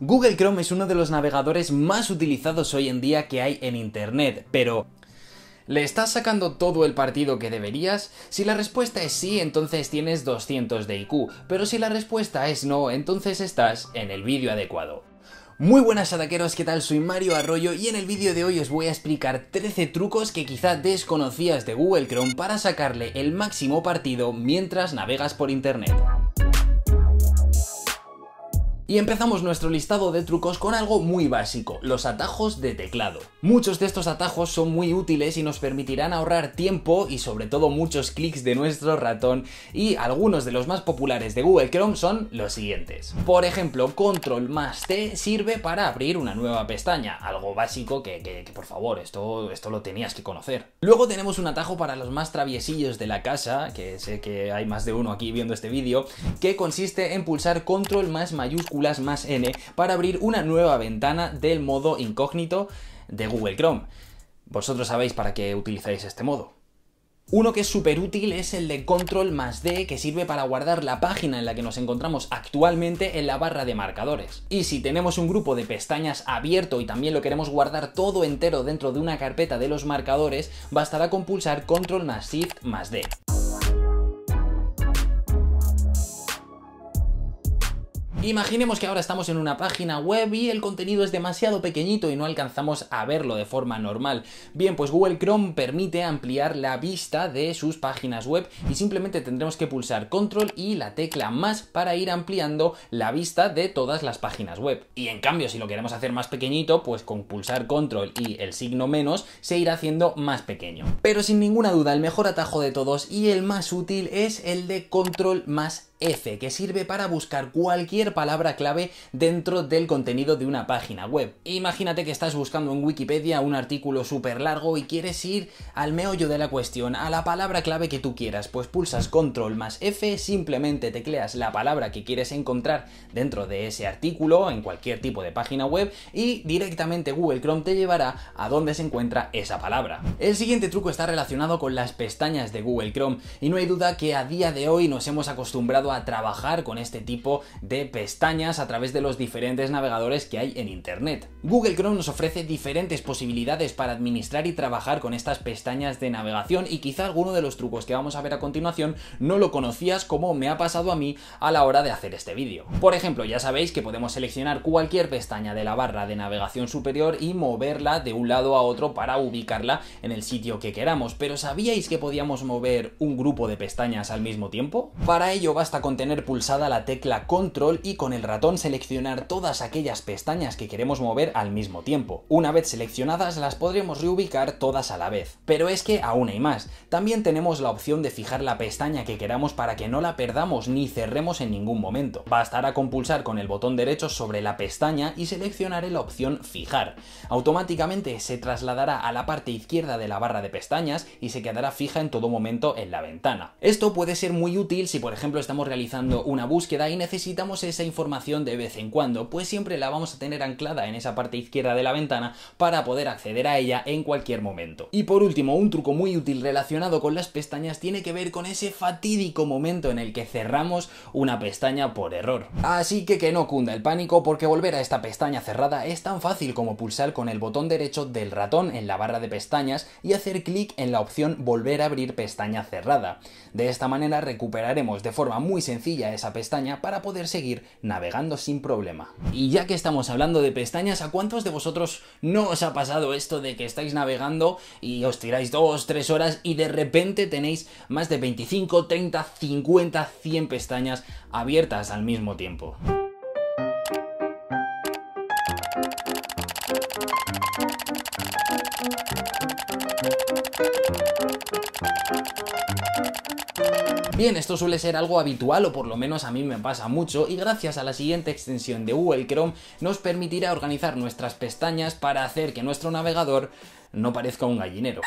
Google Chrome es uno de los navegadores más utilizados hoy en día que hay en Internet, pero ¿Le estás sacando todo el partido que deberías? Si la respuesta es sí, entonces tienes 200 de IQ, pero si la respuesta es no, entonces estás en el vídeo adecuado. Muy buenas ataqueros, ¿qué tal? Soy Mario Arroyo y en el vídeo de hoy os voy a explicar 13 trucos que quizá desconocías de Google Chrome para sacarle el máximo partido mientras navegas por internet. Y empezamos nuestro listado de trucos con algo muy básico, los atajos de teclado. Muchos de estos atajos son muy útiles y nos permitirán ahorrar tiempo y sobre todo muchos clics de nuestro ratón y algunos de los más populares de Google Chrome son los siguientes. Por ejemplo, control más T sirve para abrir una nueva pestaña, algo básico que, por favor, esto, esto lo tenías que conocer. Luego tenemos un atajo para los más traviesillos de la casa, que sé que hay más de uno aquí viendo este vídeo, que consiste en pulsar control más mayúscula más N para abrir una nueva ventana del modo incógnito de Google Chrome. Vosotros sabéis para qué utilizáis este modo. Uno que es súper útil es el de Control más D, que sirve para guardar la página en la que nos encontramos actualmente en la barra de marcadores. Y si tenemos un grupo de pestañas abierto y también lo queremos guardar todo entero dentro de una carpeta de los marcadores, bastará con pulsar Control más Shift más D. Imaginemos que ahora estamos en una página web y el contenido es demasiado pequeñito y no alcanzamos a verlo de forma normal. Bien, pues Google Chrome permite ampliar la vista de sus páginas web y simplemente tendremos que pulsar control y la tecla más para ir ampliando la vista de todas las páginas web. Y en cambio, si lo queremos hacer más pequeñito, pues con pulsar control y el signo menos se irá haciendo más pequeño. Pero sin ninguna duda, el mejor atajo de todos y el más útil es el de control más F, que sirve para buscar cualquier palabra clave dentro del contenido de una página web. Imagínate que estás buscando en Wikipedia un artículo súper largo y quieres ir al meollo de la cuestión, a la palabra clave que tú quieras, pues pulsas control más F, simplemente tecleas la palabra que quieres encontrar dentro de ese artículo, en cualquier tipo de página web, y directamente Google Chrome te llevará a donde se encuentra esa palabra. El siguiente truco está relacionado con las pestañas de Google Chrome, y no hay duda que a día de hoy nos hemos acostumbrado a trabajar con este tipo de pestañas a través de los diferentes navegadores que hay en Internet. Google Chrome nos ofrece diferentes posibilidades para administrar y trabajar con estas pestañas de navegación y quizá alguno de los trucos que vamos a ver a continuación no lo conocías como me ha pasado a mí a la hora de hacer este vídeo. Por ejemplo, ya sabéis que podemos seleccionar cualquier pestaña de la barra de navegación superior y moverla de un lado a otro para ubicarla en el sitio que queramos, pero ¿sabíais que podíamos mover un grupo de pestañas al mismo tiempo? Para ello basta con tener pulsada la tecla Control y con el ratón seleccionar todas aquellas pestañas que queremos mover al mismo tiempo. Una vez seleccionadas las podremos reubicar todas a la vez. Pero es que aún hay más. También tenemos la opción de fijar la pestaña que queramos para que no la perdamos ni cerremos en ningún momento. Bastará con pulsar con el botón derecho sobre la pestaña y seleccionar la opción fijar. Automáticamente se trasladará a la parte izquierda de la barra de pestañas y se quedará fija en todo momento en la ventana. Esto puede ser muy útil si por ejemplo estamos realizando una búsqueda y necesitamos esa información de vez en cuando, pues siempre la vamos a tener anclada en esa parte izquierda de la ventana para poder acceder a ella en cualquier momento. Y por último, un truco muy útil relacionado con las pestañas tiene que ver con ese fatídico momento en el que cerramos una pestaña por error. Así que que no cunda el pánico porque volver a esta pestaña cerrada es tan fácil como pulsar con el botón derecho del ratón en la barra de pestañas y hacer clic en la opción volver a abrir pestaña cerrada. De esta manera recuperaremos de forma muy sencilla esa pestaña para poder seguir navegando sin problema. Y ya que estamos hablando de pestañas, ¿a cuántos de vosotros no os ha pasado esto de que estáis navegando y os tiráis 2, 3 horas y de repente tenéis más de 25, 30, 50, 100 pestañas abiertas al mismo tiempo? Bien, esto suele ser algo habitual o por lo menos a mí me pasa mucho y gracias a la siguiente extensión de Google Chrome nos permitirá organizar nuestras pestañas para hacer que nuestro navegador no parezca un gallinero.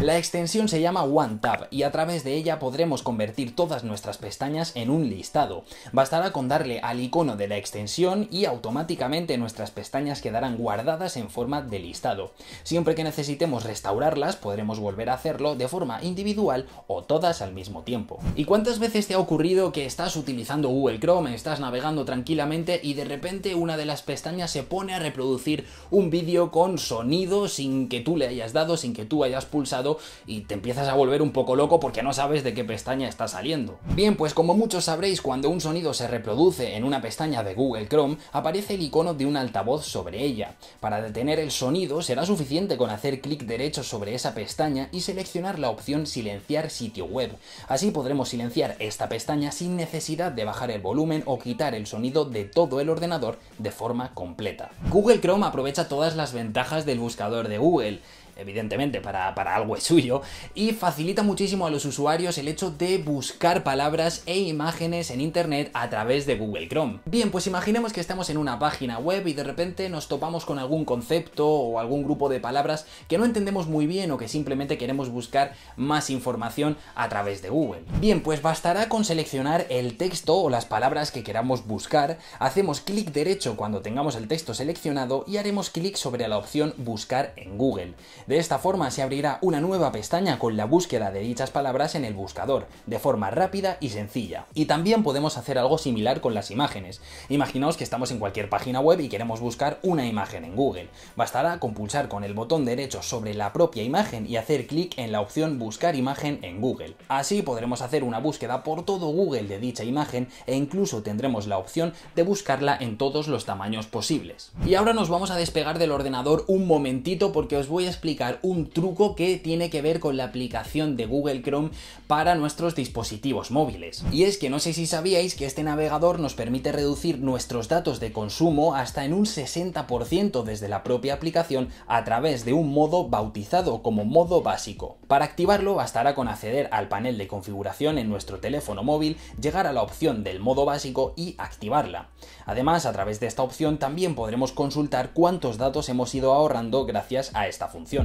La extensión se llama OneTab y a través de ella podremos convertir todas nuestras pestañas en un listado. Bastará con darle al icono de la extensión y automáticamente nuestras pestañas quedarán guardadas en forma de listado. Siempre que necesitemos restaurarlas podremos volver a hacerlo de forma individual o todas al mismo tiempo. ¿Y cuántas veces te ha ocurrido que estás utilizando Google Chrome, estás navegando tranquilamente y de repente una de las pestañas se pone a reproducir un vídeo con sonido sin que tú le hayas dado, sin que tú hayas pulsado y te empiezas a volver un poco loco porque no sabes de qué pestaña está saliendo. Bien, pues como muchos sabréis, cuando un sonido se reproduce en una pestaña de Google Chrome, aparece el icono de un altavoz sobre ella. Para detener el sonido será suficiente con hacer clic derecho sobre esa pestaña y seleccionar la opción silenciar sitio web. Así podremos silenciar esta pestaña sin necesidad de bajar el volumen o quitar el sonido de todo el ordenador de forma completa. Google Chrome aprovecha todas las ventajas del buscador de Google evidentemente para, para, algo es suyo, y facilita muchísimo a los usuarios el hecho de buscar palabras e imágenes en Internet a través de Google Chrome. Bien, pues imaginemos que estamos en una página web y de repente nos topamos con algún concepto o algún grupo de palabras que no entendemos muy bien o que simplemente queremos buscar más información a través de Google. Bien, pues bastará con seleccionar el texto o las palabras que queramos buscar, hacemos clic derecho cuando tengamos el texto seleccionado y haremos clic sobre la opción Buscar en Google. De esta forma se abrirá una nueva pestaña con la búsqueda de dichas palabras en el buscador, de forma rápida y sencilla. Y también podemos hacer algo similar con las imágenes. Imaginaos que estamos en cualquier página web y queremos buscar una imagen en Google. Bastará con pulsar con el botón derecho sobre la propia imagen y hacer clic en la opción Buscar imagen en Google. Así podremos hacer una búsqueda por todo Google de dicha imagen e incluso tendremos la opción de buscarla en todos los tamaños posibles. Y ahora nos vamos a despegar del ordenador un momentito porque os voy a explicar un truco que tiene que ver con la aplicación de Google Chrome para nuestros dispositivos móviles. Y es que no sé si sabíais que este navegador nos permite reducir nuestros datos de consumo hasta en un 60% desde la propia aplicación a través de un modo bautizado como modo básico. Para activarlo bastará con acceder al panel de configuración en nuestro teléfono móvil, llegar a la opción del modo básico y activarla. Además, a través de esta opción también podremos consultar cuántos datos hemos ido ahorrando gracias a esta función.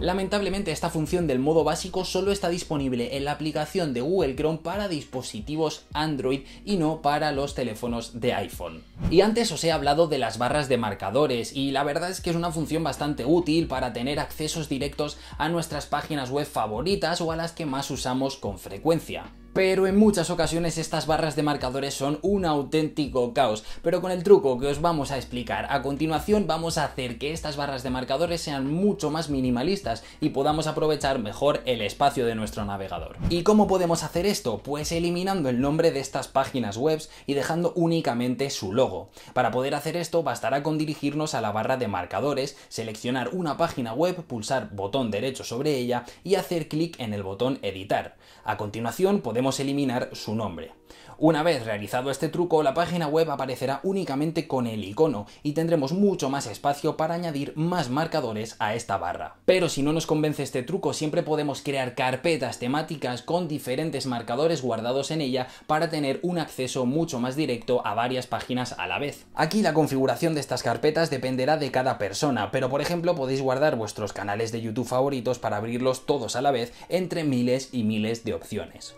Lamentablemente esta función del modo básico solo está disponible en la aplicación de Google Chrome para dispositivos Android y no para los teléfonos de iPhone. Y antes os he hablado de las barras de marcadores y la verdad es que es una función bastante útil para tener accesos directos a nuestras páginas web favoritas o a las que más usamos con frecuencia pero en muchas ocasiones estas barras de marcadores son un auténtico caos. Pero con el truco que os vamos a explicar a continuación vamos a hacer que estas barras de marcadores sean mucho más minimalistas y podamos aprovechar mejor el espacio de nuestro navegador. ¿Y cómo podemos hacer esto? Pues eliminando el nombre de estas páginas web y dejando únicamente su logo. Para poder hacer esto bastará con dirigirnos a la barra de marcadores, seleccionar una página web, pulsar botón derecho sobre ella y hacer clic en el botón editar. A continuación podemos eliminar su nombre. Una vez realizado este truco, la página web aparecerá únicamente con el icono y tendremos mucho más espacio para añadir más marcadores a esta barra. Pero si no nos convence este truco, siempre podemos crear carpetas temáticas con diferentes marcadores guardados en ella para tener un acceso mucho más directo a varias páginas a la vez. Aquí la configuración de estas carpetas dependerá de cada persona, pero por ejemplo podéis guardar vuestros canales de YouTube favoritos para abrirlos todos a la vez entre miles y miles de opciones.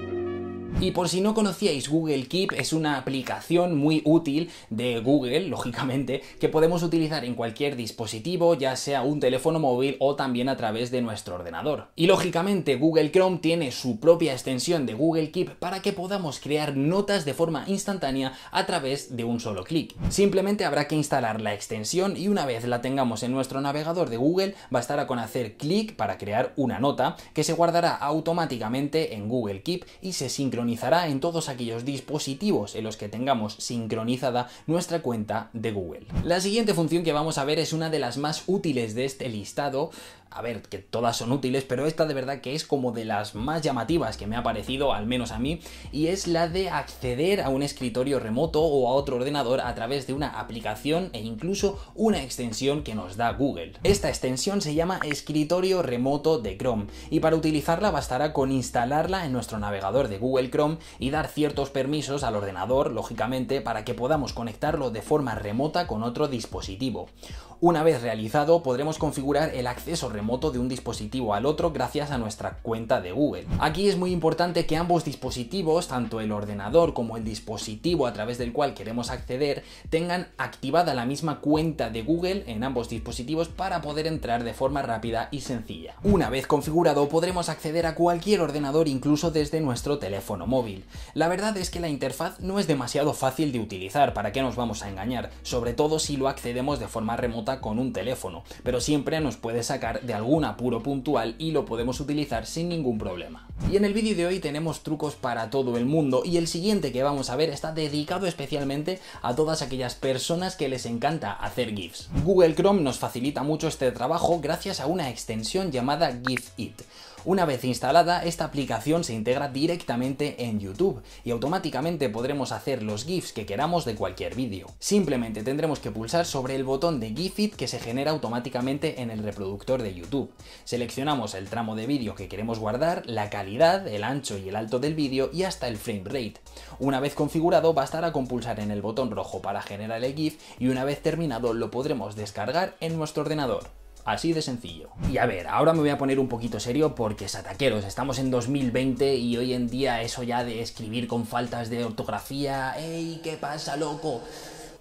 Thank you. Y por si no conocíais, Google Keep es una aplicación muy útil de Google, lógicamente, que podemos utilizar en cualquier dispositivo, ya sea un teléfono móvil o también a través de nuestro ordenador. Y lógicamente, Google Chrome tiene su propia extensión de Google Keep para que podamos crear notas de forma instantánea a través de un solo clic. Simplemente habrá que instalar la extensión y una vez la tengamos en nuestro navegador de Google, bastará con hacer clic para crear una nota que se guardará automáticamente en Google Keep y se sincronizará en todos aquellos dispositivos en los que tengamos sincronizada nuestra cuenta de Google. La siguiente función que vamos a ver es una de las más útiles de este listado, a ver, que todas son útiles, pero esta de verdad que es como de las más llamativas que me ha parecido, al menos a mí, y es la de acceder a un escritorio remoto o a otro ordenador a través de una aplicación e incluso una extensión que nos da Google. Esta extensión se llama escritorio remoto de Chrome y para utilizarla bastará con instalarla en nuestro navegador de Google Chrome y dar ciertos permisos al ordenador, lógicamente, para que podamos conectarlo de forma remota con otro dispositivo. Una vez realizado, podremos configurar el acceso remoto de un dispositivo al otro gracias a nuestra cuenta de Google. Aquí es muy importante que ambos dispositivos, tanto el ordenador como el dispositivo a través del cual queremos acceder, tengan activada la misma cuenta de Google en ambos dispositivos para poder entrar de forma rápida y sencilla. Una vez configurado, podremos acceder a cualquier ordenador incluso desde nuestro teléfono móvil. La verdad es que la interfaz no es demasiado fácil de utilizar, ¿para qué nos vamos a engañar? Sobre todo si lo accedemos de forma remota con un teléfono, pero siempre nos puede sacar de algún apuro puntual y lo podemos utilizar sin ningún problema. Y en el vídeo de hoy tenemos trucos para todo el mundo y el siguiente que vamos a ver está dedicado especialmente a todas aquellas personas que les encanta hacer GIFs. Google Chrome nos facilita mucho este trabajo gracias a una extensión llamada It. Una vez instalada, esta aplicación se integra directamente en YouTube y automáticamente podremos hacer los GIFs que queramos de cualquier vídeo. Simplemente tendremos que pulsar sobre el botón de GIFIT que se genera automáticamente en el reproductor de YouTube. Seleccionamos el tramo de vídeo que queremos guardar, la calidad, el ancho y el alto del vídeo y hasta el frame rate. Una vez configurado bastará con pulsar en el botón rojo para generar el GIF y una vez terminado lo podremos descargar en nuestro ordenador. Así de sencillo. Y a ver, ahora me voy a poner un poquito serio porque sataqueros, estamos en 2020 y hoy en día eso ya de escribir con faltas de ortografía, ¡ey, qué pasa, loco!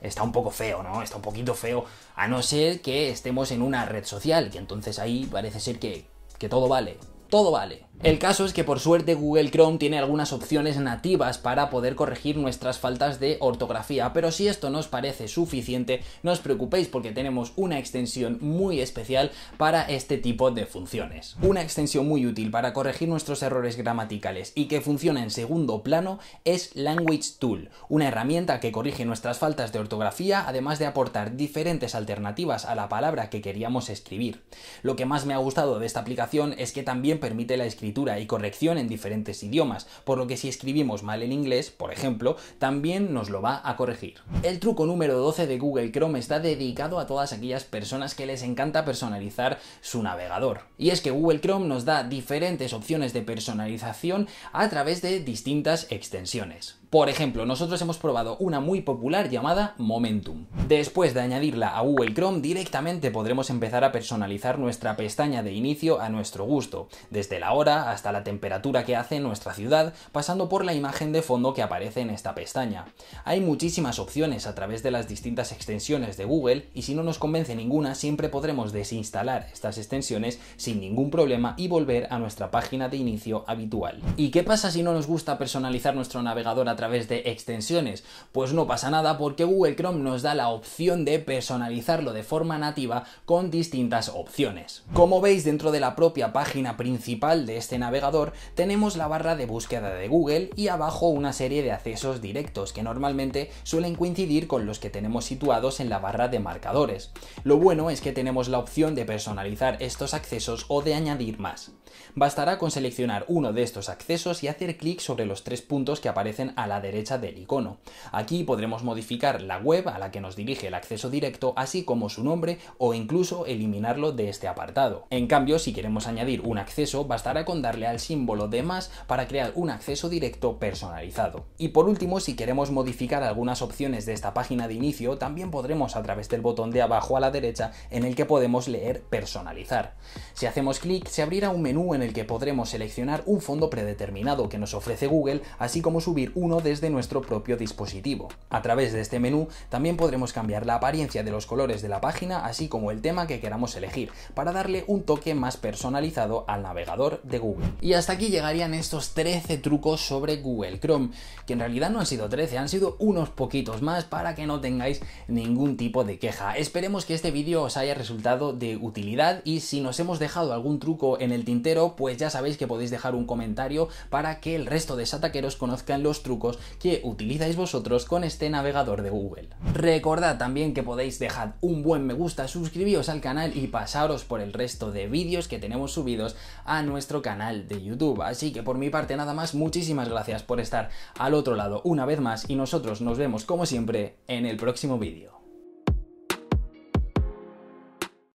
Está un poco feo, ¿no? Está un poquito feo, a no ser que estemos en una red social, que entonces ahí parece ser que, que todo vale, todo vale. El caso es que por suerte Google Chrome tiene algunas opciones nativas para poder corregir nuestras faltas de ortografía, pero si esto no os parece suficiente, no os preocupéis porque tenemos una extensión muy especial para este tipo de funciones. Una extensión muy útil para corregir nuestros errores gramaticales y que funciona en segundo plano es Language Tool, una herramienta que corrige nuestras faltas de ortografía además de aportar diferentes alternativas a la palabra que queríamos escribir. Lo que más me ha gustado de esta aplicación es que también permite la y corrección en diferentes idiomas, por lo que si escribimos mal en inglés, por ejemplo, también nos lo va a corregir. El truco número 12 de Google Chrome está dedicado a todas aquellas personas que les encanta personalizar su navegador. Y es que Google Chrome nos da diferentes opciones de personalización a través de distintas extensiones. Por ejemplo, nosotros hemos probado una muy popular llamada Momentum. Después de añadirla a Google Chrome, directamente podremos empezar a personalizar nuestra pestaña de inicio a nuestro gusto, desde la hora hasta la temperatura que hace en nuestra ciudad, pasando por la imagen de fondo que aparece en esta pestaña. Hay muchísimas opciones a través de las distintas extensiones de Google y si no nos convence ninguna, siempre podremos desinstalar estas extensiones sin ningún problema y volver a nuestra página de inicio habitual. ¿Y qué pasa si no nos gusta personalizar nuestro navegador través de extensiones. Pues no pasa nada porque Google Chrome nos da la opción de personalizarlo de forma nativa con distintas opciones. Como veis dentro de la propia página principal de este navegador tenemos la barra de búsqueda de Google y abajo una serie de accesos directos que normalmente suelen coincidir con los que tenemos situados en la barra de marcadores. Lo bueno es que tenemos la opción de personalizar estos accesos o de añadir más. Bastará con seleccionar uno de estos accesos y hacer clic sobre los tres puntos que aparecen a la derecha del icono. Aquí podremos modificar la web a la que nos dirige el acceso directo, así como su nombre o incluso eliminarlo de este apartado. En cambio, si queremos añadir un acceso, bastará con darle al símbolo de más para crear un acceso directo personalizado. Y por último, si queremos modificar algunas opciones de esta página de inicio, también podremos a través del botón de abajo a la derecha en el que podemos leer personalizar. Si hacemos clic, se abrirá un menú en el que podremos seleccionar un fondo predeterminado que nos ofrece Google, así como subir uno desde nuestro propio dispositivo. A través de este menú también podremos cambiar la apariencia de los colores de la página así como el tema que queramos elegir para darle un toque más personalizado al navegador de Google. Y hasta aquí llegarían estos 13 trucos sobre Google Chrome, que en realidad no han sido 13, han sido unos poquitos más para que no tengáis ningún tipo de queja. Esperemos que este vídeo os haya resultado de utilidad y si nos hemos dejado algún truco en el tintero, pues ya sabéis que podéis dejar un comentario para que el resto de sataqueros conozcan los trucos que utilizáis vosotros con este navegador de Google. Recordad también que podéis dejar un buen me gusta, suscribiros al canal y pasaros por el resto de vídeos que tenemos subidos a nuestro canal de YouTube. Así que por mi parte nada más, muchísimas gracias por estar al otro lado una vez más y nosotros nos vemos como siempre en el próximo vídeo.